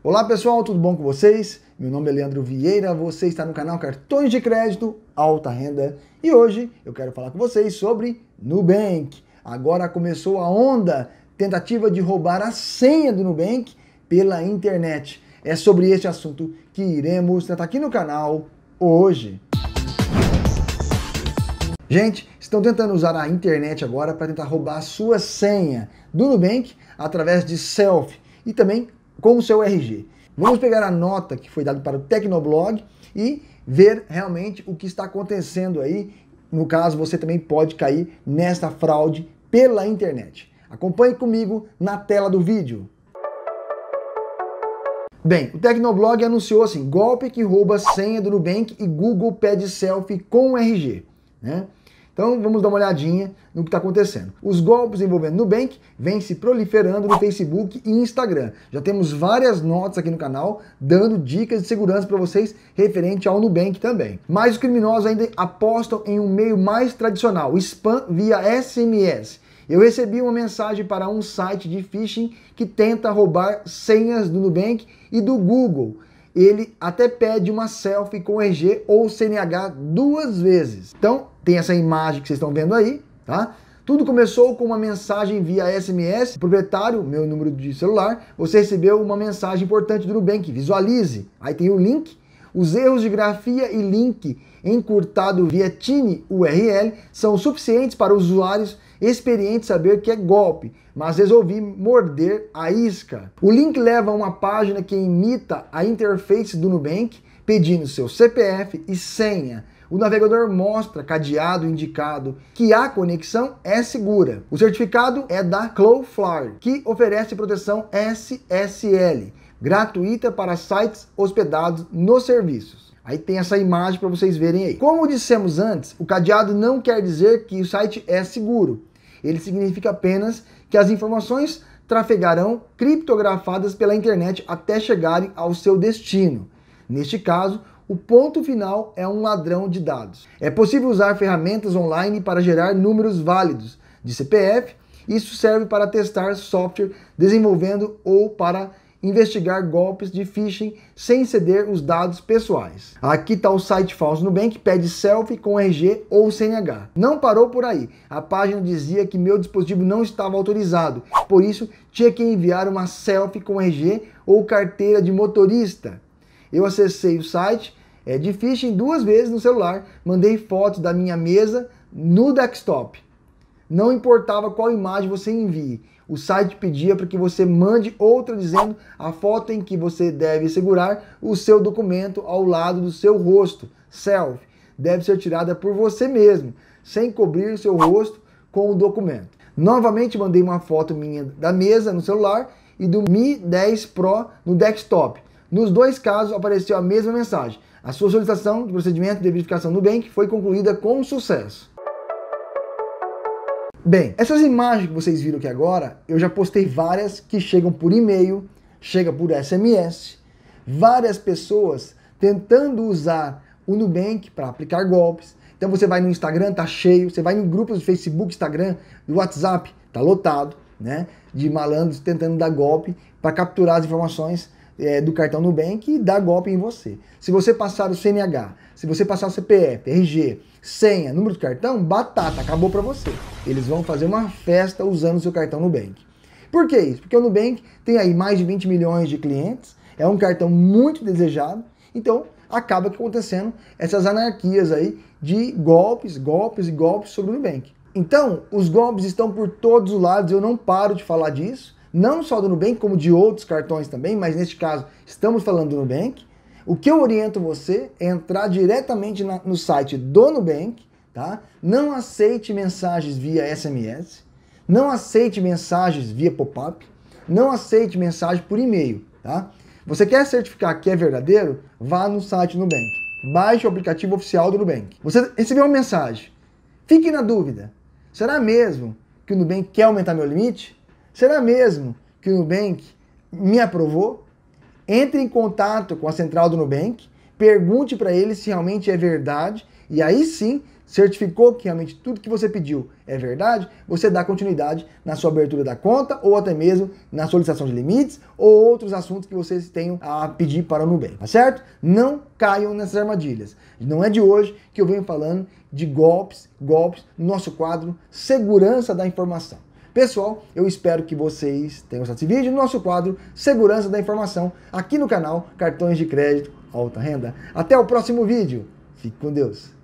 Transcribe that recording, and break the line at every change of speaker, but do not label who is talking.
Olá pessoal, tudo bom com vocês? Meu nome é Leandro Vieira, você está no canal Cartões de Crédito Alta Renda e hoje eu quero falar com vocês sobre Nubank. Agora começou a onda tentativa de roubar a senha do Nubank pela internet. É sobre este assunto que iremos tratar aqui no canal hoje. Gente, estão tentando usar a internet agora para tentar roubar a sua senha do Nubank através de selfie e também com o seu RG. Vamos pegar a nota que foi dada para o Tecnoblog e ver realmente o que está acontecendo aí. No caso, você também pode cair nesta fraude pela internet. Acompanhe comigo na tela do vídeo. Bem, o Tecnoblog anunciou assim: golpe que rouba senha do Nubank e Google pede selfie com o RG. Né? Então vamos dar uma olhadinha no que está acontecendo. Os golpes envolvendo Nubank vêm se proliferando no Facebook e Instagram. Já temos várias notas aqui no canal dando dicas de segurança para vocês referente ao Nubank também. Mas os criminosos ainda apostam em um meio mais tradicional, spam via SMS. Eu recebi uma mensagem para um site de phishing que tenta roubar senhas do Nubank e do Google ele até pede uma selfie com RG ou CNH duas vezes. Então, tem essa imagem que vocês estão vendo aí, tá? Tudo começou com uma mensagem via SMS. Proprietário, meu número de celular, você recebeu uma mensagem importante do Nubank. Visualize. Aí tem o link. Os erros de grafia e link encurtado via TINE URL são suficientes para usuários experiente saber que é golpe, mas resolvi morder a isca. O link leva a uma página que imita a interface do Nubank, pedindo seu CPF e senha. O navegador mostra cadeado indicado que a conexão é segura. O certificado é da Cloudflare, que oferece proteção SSL, gratuita para sites hospedados nos serviços. Aí tem essa imagem para vocês verem aí. Como dissemos antes, o cadeado não quer dizer que o site é seguro, ele significa apenas que as informações trafegarão criptografadas pela internet até chegarem ao seu destino. Neste caso, o ponto final é um ladrão de dados. É possível usar ferramentas online para gerar números válidos de CPF. Isso serve para testar software desenvolvendo ou para investigar golpes de phishing sem ceder os dados pessoais. Aqui está o site falso Nubank, pede selfie com RG ou CNH. Não parou por aí. A página dizia que meu dispositivo não estava autorizado, por isso tinha que enviar uma selfie com RG ou carteira de motorista. Eu acessei o site é, de phishing duas vezes no celular, mandei fotos da minha mesa no desktop. Não importava qual imagem você envie, o site pedia para que você mande outra dizendo a foto em que você deve segurar o seu documento ao lado do seu rosto. Selfie deve ser tirada por você mesmo, sem cobrir o seu rosto com o documento. Novamente mandei uma foto minha da mesa no celular e do Mi 10 Pro no desktop. Nos dois casos apareceu a mesma mensagem. A sua solicitação de procedimento de verificação do Nubank foi concluída com sucesso. Bem, essas imagens que vocês viram aqui agora, eu já postei várias que chegam por e-mail, chega por SMS, várias pessoas tentando usar o Nubank para aplicar golpes. Então você vai no Instagram, tá cheio, você vai em grupos de Facebook, Instagram, do WhatsApp, tá lotado, né? De malandros tentando dar golpe para capturar as informações é, do cartão Nubank e dá golpe em você. Se você passar o CNH, se você passar o CPF, RG, senha, número do cartão, batata, acabou para você. Eles vão fazer uma festa usando o seu cartão Nubank. Por que isso? Porque o Nubank tem aí mais de 20 milhões de clientes, é um cartão muito desejado, então acaba acontecendo essas anarquias aí de golpes, golpes e golpes sobre o Nubank. Então, os golpes estão por todos os lados, eu não paro de falar disso não só do Nubank, como de outros cartões também, mas neste caso estamos falando do Nubank. O que eu oriento você é entrar diretamente na, no site do Nubank, tá? Não aceite mensagens via SMS, não aceite mensagens via pop-up, não aceite mensagem por e-mail, tá? Você quer certificar que é verdadeiro? Vá no site do Nubank. Baixe o aplicativo oficial do Nubank. Você recebeu uma mensagem. Fique na dúvida. Será mesmo que o Nubank quer aumentar meu limite? Será mesmo que o Nubank me aprovou? Entre em contato com a central do Nubank, pergunte para ele se realmente é verdade e aí sim certificou que realmente tudo que você pediu é verdade, você dá continuidade na sua abertura da conta ou até mesmo na solicitação de limites ou outros assuntos que vocês tenham a pedir para o Nubank, tá certo? Não caiam nessas armadilhas. Não é de hoje que eu venho falando de golpes, golpes, no nosso quadro Segurança da Informação. Pessoal, eu espero que vocês tenham gostado desse vídeo no nosso quadro Segurança da Informação aqui no canal Cartões de Crédito Alta Renda. Até o próximo vídeo. Fique com Deus.